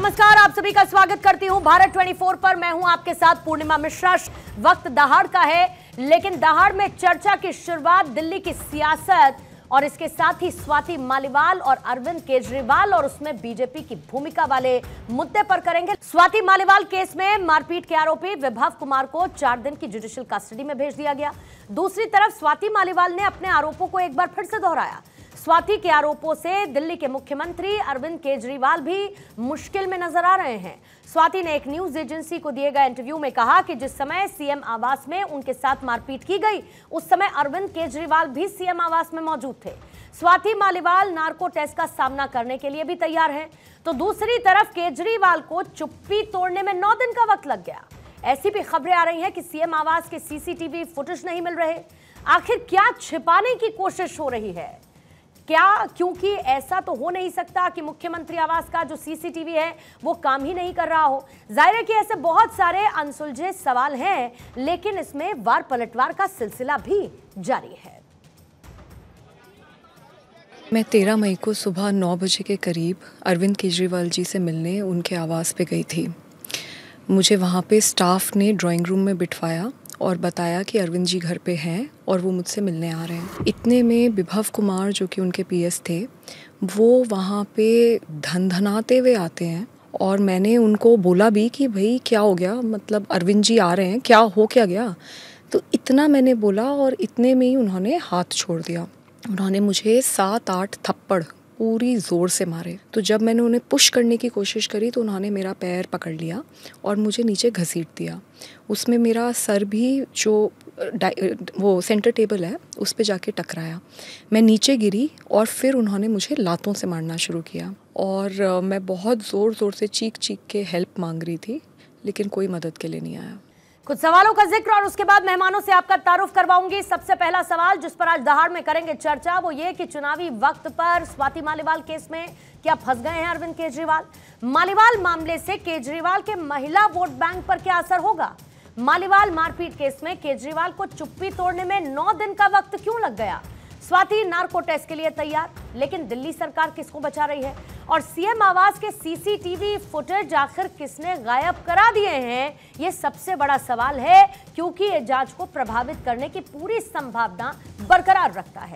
नमस्कार आप सभी का स्वागत करती हूं भारत 24 पर मैं हूं आपके साथ पूर्णिमा मिश्रा वक्त दहाड़ का है लेकिन दहाड़ में चर्चा की शुरुआत दिल्ली की सियासत और इसके साथ ही स्वाति मालीवाल और अरविंद केजरीवाल और उसमें बीजेपी की भूमिका वाले मुद्दे पर करेंगे स्वाति मालीवाल केस में मारपीट के आरोपी विभव कुमार को चार दिन की जुडिशियल कस्टडी में भेज दिया गया दूसरी तरफ स्वाति मालीवाल ने अपने आरोपों को एक बार फिर से दोहराया स्वाति के आरोपों से दिल्ली के मुख्यमंत्री अरविंद केजरीवाल भी मुश्किल में नजर आ रहे हैं स्वाति ने एक न्यूज एजेंसी को दिए गए इंटरव्यू में कहा कि जिस समय सीएम आवास में उनके साथ मारपीट की गई उस समय अरविंद केजरीवाल भी सीएम आवास में मौजूद थे स्वाति मालीवाल नार्को टेस्ट का सामना करने के लिए भी तैयार है तो दूसरी तरफ केजरीवाल को चुप्पी तोड़ने में नौ दिन का वक्त लग गया ऐसी भी खबरें आ रही हैं कि सीएम आवास के सीसीटीवी फुटेज नहीं मिल रहे आखिर क्या छिपाने की कोशिश हो रही है क्या क्योंकि ऐसा तो हो नहीं सकता कि मुख्यमंत्री आवास का जो सीसीटीवी है वो काम ही नहीं कर रहा हो जाहिर है कि ऐसे बहुत सारे अनसुलझे सवाल हैं लेकिन इसमें वार पलटवार का सिलसिला भी जारी है मैं तेरह मई को सुबह नौ बजे के करीब अरविंद केजरीवाल जी से मिलने उनके आवास पे गई थी मुझे वहाँ पे स्टाफ ने ड्राइंग रूम में बिठवाया और बताया कि अरविंद जी घर पे हैं और वो मुझसे मिलने आ रहे हैं इतने में विभव कुमार जो कि उनके पीएस थे वो वहाँ पे धनधनाते हुए आते हैं और मैंने उनको बोला भी कि भाई क्या हो गया मतलब अरविंद जी आ रहे हैं क्या हो क्या गया तो इतना मैंने बोला और इतने में ही उन्होंने हाथ छोड़ दिया उन्होंने मुझे सात आठ थप्पड़ पूरी ज़ोर से मारे तो जब मैंने उन्हें पुश करने की कोशिश करी तो उन्होंने मेरा पैर पकड़ लिया और मुझे नीचे घसीट दिया उसमें मेरा सर भी जो वो सेंटर टेबल है उस पर जाके टकराया मैं नीचे गिरी और फिर उन्होंने मुझे लातों से मारना शुरू किया और मैं बहुत ज़ोर ज़ोर से चीख चीख के हेल्प मांग रही थी लेकिन कोई मदद के लिए नहीं आया कुछ सवालों का जिक्र और उसके बाद मेहमानों से आपका तारुफ करवाऊंगी सबसे पहला सवाल जिस पर आज दहाड़ में करेंगे चर्चा वो ये कि चुनावी वक्त पर स्वाति मालीवाल केस में क्या फंस गए हैं अरविंद केजरीवाल मालीवाल मामले से केजरीवाल के महिला वोट बैंक पर क्या असर होगा मालीवाल मारपीट केस में केजरीवाल को चुप्पी तोड़ने में नौ दिन का वक्त क्यों लग गया स्वाति नार्को टेस्ट के लिए तैयार लेकिन दिल्ली सरकार किसको बचा रही है और सीएम आवास के सीसीटीवी फुटेज आखिर किसने गायब करा दिए हैं ये सबसे बड़ा सवाल है क्योंकि ये जांच को प्रभावित करने की पूरी संभावना बरकरार रखता है